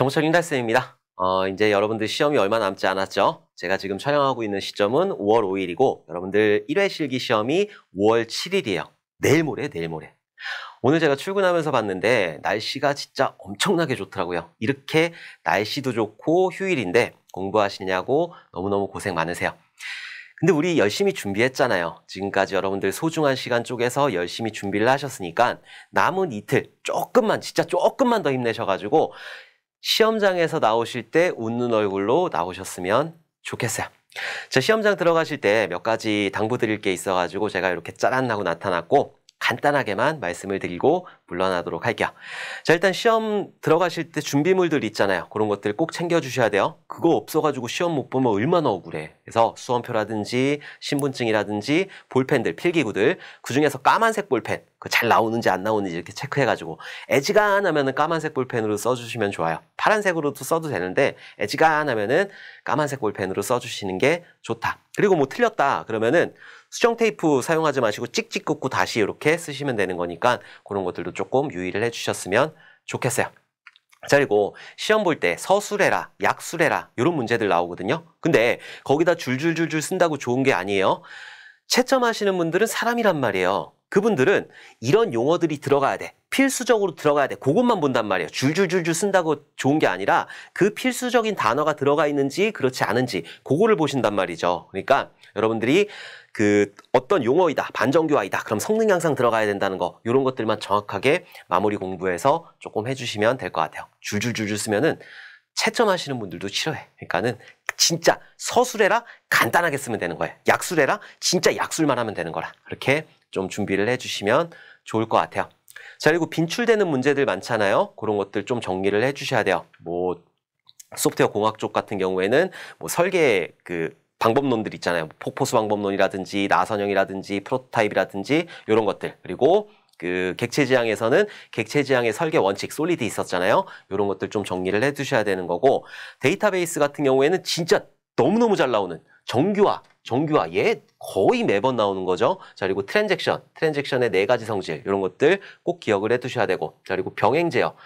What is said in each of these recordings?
정철 인달쌤입니다. 어, 이제 여러분들 시험이 얼마 남지 않았죠? 제가 지금 촬영하고 있는 시점은 5월 5일이고 여러분들 1회 실기 시험이 5월 7일이에요. 내일 모레, 내일 모레. 오늘 제가 출근하면서 봤는데 날씨가 진짜 엄청나게 좋더라고요. 이렇게 날씨도 좋고 휴일인데 공부하시냐고 너무너무 고생 많으세요. 근데 우리 열심히 준비했잖아요. 지금까지 여러분들 소중한 시간 쪽에서 열심히 준비를 하셨으니까 남은 이틀 조금만 진짜 조금만 더 힘내셔가지고 시험장에서 나오실 때 웃는 얼굴로 나오셨으면 좋겠어요. 자, 시험장 들어가실 때 몇 가지 당부 드릴 게 있어가지고 제가 이렇게 짜란 하고 나타났고 간단하게만 말씀을 드리고 물러나도록 할게요. 자, 일단 시험 들어가실 때 준비물들 있잖아요. 그런 것들 꼭 챙겨주셔야 돼요. 그거 없어가지고 시험 못 보면 얼마나 억울해. 그래서 수험표라든지 신분증이라든지 볼펜들, 필기구들 그중에서 까만색 볼펜 그잘 나오는지 안 나오는지 이렇게 체크해가지고 애지간하면은 까만색 볼펜으로 써주시면 좋아요. 파란색으로도 써도 되는데 애지간하면은 까만색 볼펜으로 써주시는 게 좋다. 그리고 뭐 틀렸다 그러면은 수정 테이프 사용하지 마시고 찍찍 긋고 다시 이렇게 쓰시면 되는 거니까 그런 것들도 조금 유의를 해주셨으면 좋겠어요. 자, 그리고 시험 볼 때 서술해라, 약술해라 이런 문제들 나오거든요. 근데 거기다 줄줄줄줄 쓴다고 좋은 게 아니에요. 채점하시는 분들은 사람이란 말이에요. 그분들은 이런 용어들이 들어가야 돼. 필수적으로 들어가야 돼. 그것만 본단 말이에요. 줄줄줄줄 쓴다고 좋은 게 아니라 그 필수적인 단어가 들어가 있는지 그렇지 않은지 그거를 보신단 말이죠. 그러니까 여러분들이 그 어떤 용어이다, 반정교화이다. 그럼 성능 향상 들어가야 된다는 거 이런 것들만 정확하게 마무리 공부해서 조금 해주시면 될 것 같아요. 줄줄줄줄 쓰면은 채점하시는 분들도 싫어해. 그러니까는 진짜 서술해라 간단하게 쓰면 되는 거예요. 약술해라 진짜 약술만 하면 되는 거라. 그렇게 좀 준비를 해주시면 좋을 것 같아요. 자, 그리고 빈출되는 문제들 많잖아요. 그런 것들 좀 정리를 해주셔야 돼요. 뭐, 소프트웨어 공학 쪽 같은 경우에는 뭐 설계 그 방법론들 있잖아요. 뭐 폭포수 방법론이라든지 나선형이라든지 프로토타입이라든지 이런 것들 그리고 그 객체 지향에서는 객체 지향의 설계 원칙 솔리드 있었잖아요. 이런 것들 좀 정리를 해주셔야 되는 거고 데이터베이스 같은 경우에는 진짜 너무너무 잘 나오는 정규화, 정규화 얘 거의 매번 나오는 거죠. 자 그리고 트랜잭션, 트랜잭션의 네 가지 성질 이런 것들 꼭 기억을 해두셔야 되고 자 그리고 병행제어.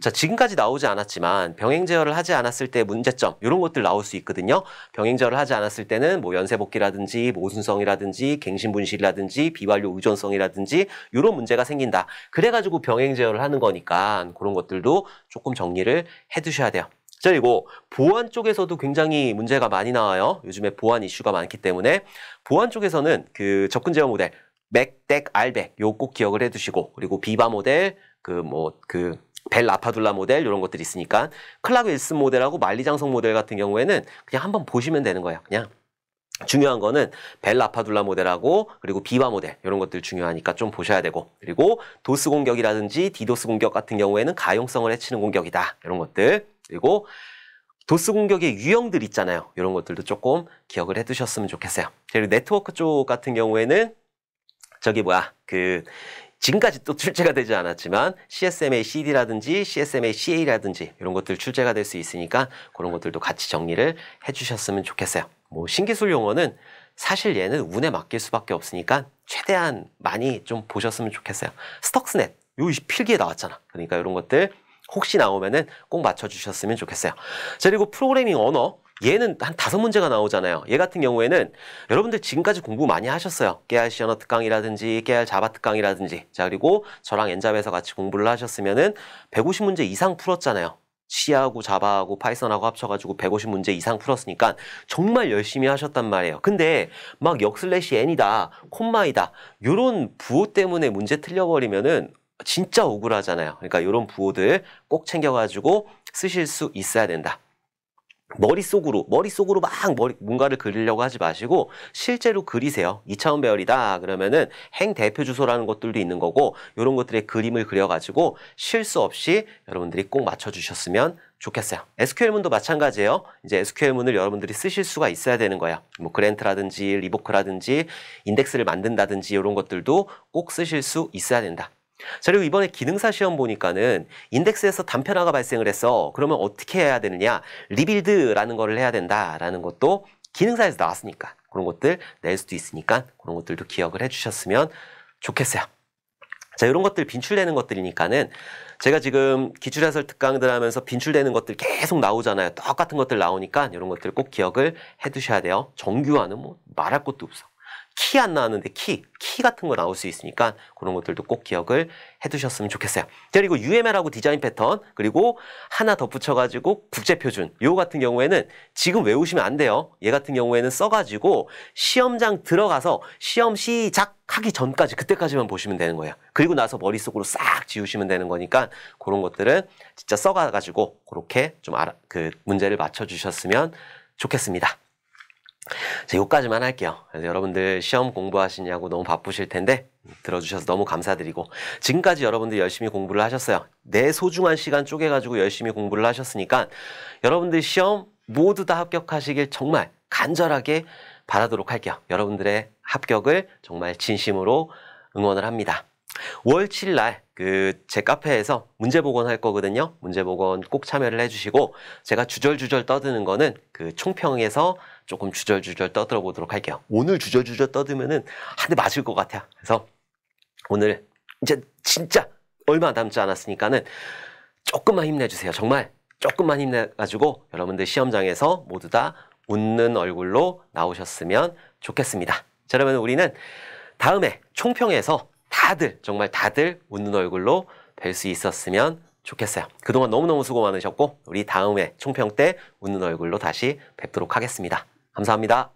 자 지금까지 나오지 않았지만 병행제어를 하지 않았을 때 문제점 이런 것들 나올 수 있거든요. 병행제어를 하지 않았을 때는 뭐 연쇄복귀라든지 모순성이라든지 갱신분실이라든지 비완료 의존성이라든지 이런 문제가 생긴다. 그래가지고 병행제어를 하는 거니까 그런 것들도 조금 정리를 해두셔야 돼요. 숫자이고 보안 쪽에서도 굉장히 문제가 많이 나와요. 요즘에 보안 이슈가 많기 때문에 보안 쪽에서는 그 접근 제어 모델 맥덱 알백 요 꼭 기억을 해두시고 그리고 비바 모델 그 뭐 그벨 라파둘라 모델 이런 것들이 있으니까 클락 윌슨 모델하고 말리장성 모델 같은 경우에는 그냥 한번 보시면 되는 거예요. 그냥 중요한 거는 벨 라파둘라 모델하고 그리고 비바 모델 이런 것들 중요하니까 좀 보셔야 되고 그리고 도스 공격이라든지 디도스 공격 같은 경우에는 가용성을 해치는 공격이다 이런 것들 그리고 도스 공격의 유형들 있잖아요. 이런 것들도 조금 기억을 해두셨으면 좋겠어요. 그리고 네트워크 쪽 같은 경우에는 저기 뭐야 그 지금까지 또 출제가 되지 않았지만 CSMA CD라든지 CSMA CA라든지 이런 것들 출제가 될 수 있으니까 그런 것들도 같이 정리를 해주셨으면 좋겠어요. 뭐 신기술 용어는 사실 얘는 운에 맡길 수밖에 없으니까 최대한 많이 좀 보셨으면 좋겠어요. 스톡스넷 요 필기에 나왔잖아. 그러니까 이런 것들 혹시 나오면은 꼭 맞춰주셨으면 좋겠어요. 자, 그리고 프로그래밍 언어. 얘는 한 다섯 문제가 나오잖아요. 얘 같은 경우에는 여러분들 지금까지 공부 많이 하셨어요. 깨알 시언어 특강이라든지 깨알 자바 특강이라든지 자 그리고 저랑 엔잡에서 같이 공부를 하셨으면은 150문제 이상 풀었잖아요. C하고 자바하고 파이썬하고 합쳐가지고 150문제 이상 풀었으니까 정말 열심히 하셨단 말이에요. 근데 막 역슬래시 n이다, 콤마이다 이런 부호 때문에 문제 틀려버리면은 진짜 억울하잖아요. 그러니까 이런 부호들 꼭 챙겨가지고 쓰실 수 있어야 된다. 머릿속으로 머릿속으로 막 머리, 뭔가를 그리려고 하지 마시고 실제로 그리세요. 이차원 배열이다 그러면은 행 대표 주소라는 것들도 있는 거고 이런 것들의 그림을 그려가지고 실수 없이 여러분들이 꼭 맞춰주셨으면 좋겠어요. SQL문도 마찬가지예요. 이제 SQL문을 여러분들이 쓰실 수가 있어야 되는 거예요. 뭐 그랜트라든지 리보크라든지 인덱스를 만든다든지 이런 것들도 꼭 쓰실 수 있어야 된다. 자, 그리고 이번에 기능사 시험 보니까는 인덱스에서 단편화가 발생을 했어. 그러면 어떻게 해야 되느냐? 리빌드라는 거를 해야 된다라는 것도 기능사에서 나왔으니까 그런 것들 낼 수도 있으니까 그런 것들도 기억을 해주셨으면 좋겠어요. 자, 이런 것들 빈출되는 것들이니까는 제가 지금 기출해설 특강들 하면서 빈출되는 것들 계속 나오잖아요. 똑같은 것들 나오니까 이런 것들 꼭 기억을 해 두셔야 돼요. 정규화는 뭐 말할 것도 없어. 키안 나왔는데 키, 키 같은 거 나올 수 있으니까 그런 것들도 꼭 기억을 해두셨으면 좋겠어요. 그리고 UML하고 디자인 패턴 그리고 하나 덧붙여가지고 국제표준 요 같은 경우에는 지금 외우시면 안 돼요. 얘 같은 경우에는 써가지고 시험장 들어가서 시험 시작 하기 전까지 그때까지만 보시면 되는 거예요. 그리고 나서 머릿속으로 싹 지우시면 되는 거니까 그런 것들은 진짜 써가지고 그렇게 좀 알아, 그 문제를 맞춰주셨으면 좋겠습니다. 자, 여기까지만 할게요. 그래서 여러분들 시험 공부하시냐고 너무 바쁘실 텐데 들어주셔서 너무 감사드리고 지금까지 여러분들 열심히 공부를 하셨어요. 내 소중한 시간 쪼개가지고 열심히 공부를 하셨으니까 여러분들 시험 모두 다 합격하시길 정말 간절하게 바라도록 할게요. 여러분들의 합격을 정말 진심으로 응원을 합니다. 5월 7일 날그제 카페에서 문제 복원 할 거거든요. 문제 복원 꼭 참여를 해주시고 제가 주절주절 떠드는 거는 그 총평에서 조금 주절주절 떠들어 보도록 할게요. 오늘 주절주절 떠들면은 한 대 맞을 것 같아요. 그래서 오늘 이제 진짜 얼마 남지 않았으니까는 조금만 힘내주세요. 정말 조금만 힘내가지고 여러분들 시험장에서 모두 다 웃는 얼굴로 나오셨으면 좋겠습니다. 자, 그러면 우리는 다음에 총평에서 다들 정말 다들 웃는 얼굴로 뵐 수 있었으면 좋겠어요. 그동안 너무너무 수고 많으셨고 우리 다음에 총평 때 웃는 얼굴로 다시 뵙도록 하겠습니다. 감사합니다.